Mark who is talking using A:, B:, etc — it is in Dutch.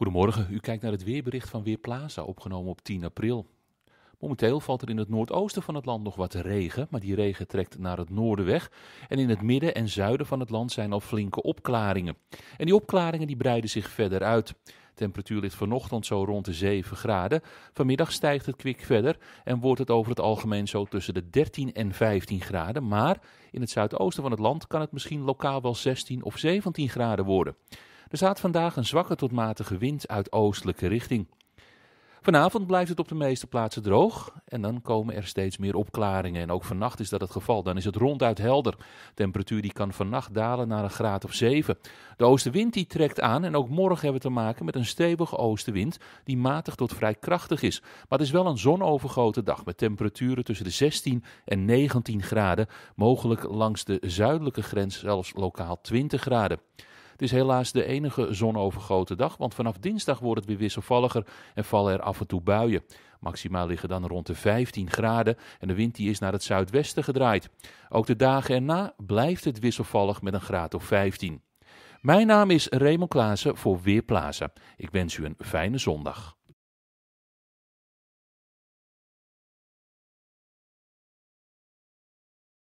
A: Goedemorgen, u kijkt naar het weerbericht van Weerplaza, opgenomen op 10 april. Momenteel valt er in het noordoosten van het land nog wat regen, maar die regen trekt naar het noorden weg. En in het midden en zuiden van het land zijn al flinke opklaringen. En die opklaringen die breiden zich verder uit. De temperatuur ligt vanochtend zo rond de 7 graden. Vanmiddag stijgt het kwik verder en wordt het over het algemeen zo tussen de 13 en 15 graden. Maar in het zuidoosten van het land kan het misschien lokaal wel 16 of 17 graden worden. Er staat vandaag een zwakke tot matige wind uit oostelijke richting. Vanavond blijft het op de meeste plaatsen droog en dan komen er steeds meer opklaringen. En ook vannacht is dat het geval. Dan is het ronduit helder. temperatuur die kan vannacht dalen naar een graad of 7. De oostenwind die trekt aan en ook morgen hebben we te maken met een stevige oostenwind die matig tot vrij krachtig is. Maar het is wel een zonovergoten dag met temperaturen tussen de 16 en 19 graden. Mogelijk langs de zuidelijke grens zelfs lokaal 20 graden. Het is helaas de enige zonovergoten dag, want vanaf dinsdag wordt het weer wisselvalliger en vallen er af en toe buien. Maximaal liggen dan rond de 15 graden en de wind die is naar het zuidwesten gedraaid. Ook de dagen erna blijft het wisselvallig met een graad of 15. Mijn naam is Raymond Klaassen voor Weerplaza. Ik wens u een fijne zondag.